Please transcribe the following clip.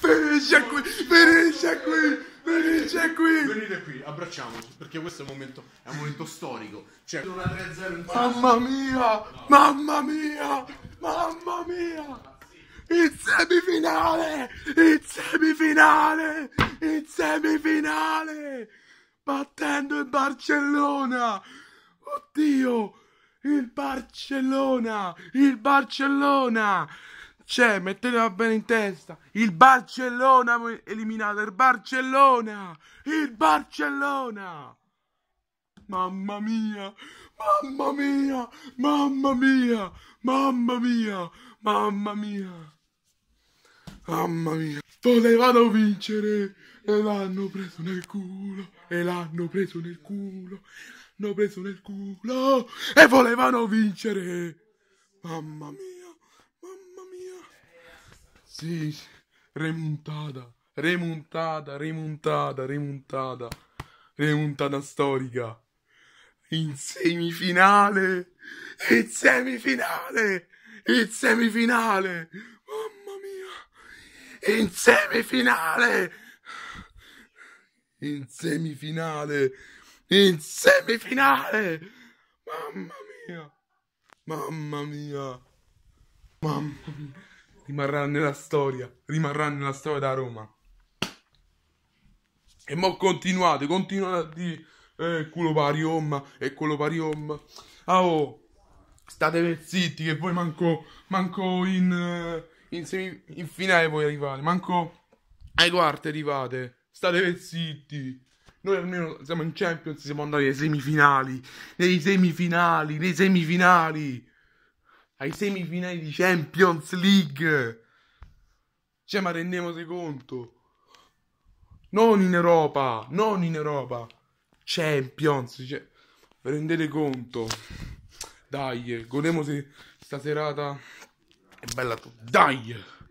Finisce qui, finisce qui, finisce qui. Venite qui, abbracciamoci, perché questo è un momento, è un momento storico. Cioè, una 3-0 in Mamma mia, no. mamma mia, mamma mia. Il semifinale, il semifinale, il semifinale. Battendo il Barcellona. Oddio, il Barcellona, il Barcellona. Cioè, mettetela bene in testa. Il Barcellona eliminato. Il Barcellona. Il Barcellona. Mamma mia. Mamma mia. Mamma mia. Mamma mia. Mamma mia. Mamma mia. Potevano vincere. E l'hanno preso nel culo. E l'hanno preso nel culo. L'hanno preso nel culo. E volevano vincere. Mamma mia. Sì, remontata, remontata, remontata, remontata, remontata storica. In semifinale, in semifinale, in semifinale, mamma mia, in semifinale, in semifinale, in semifinale, mamma mia, mamma mia, mamma mia rimarrà nella storia, rimarrà nella storia da Roma. E mo continuate, continuate a dire eh, culo pari pariomma e quello pariomma. Ah oh, state zitti che poi manco, manco in, eh, in, semi, in finale voi arrivate, manco ai quarti arrivate. State zitti. Noi almeno siamo in Champions, siamo andati ai semifinali, nei semifinali, nei semifinali ai semifinali di Champions League. Cioè, ma rendiamoci conto. Non in Europa, non in Europa. Champions, cioè, rendete conto. Dai, godemosi sta serata. È bella tutta. Dai!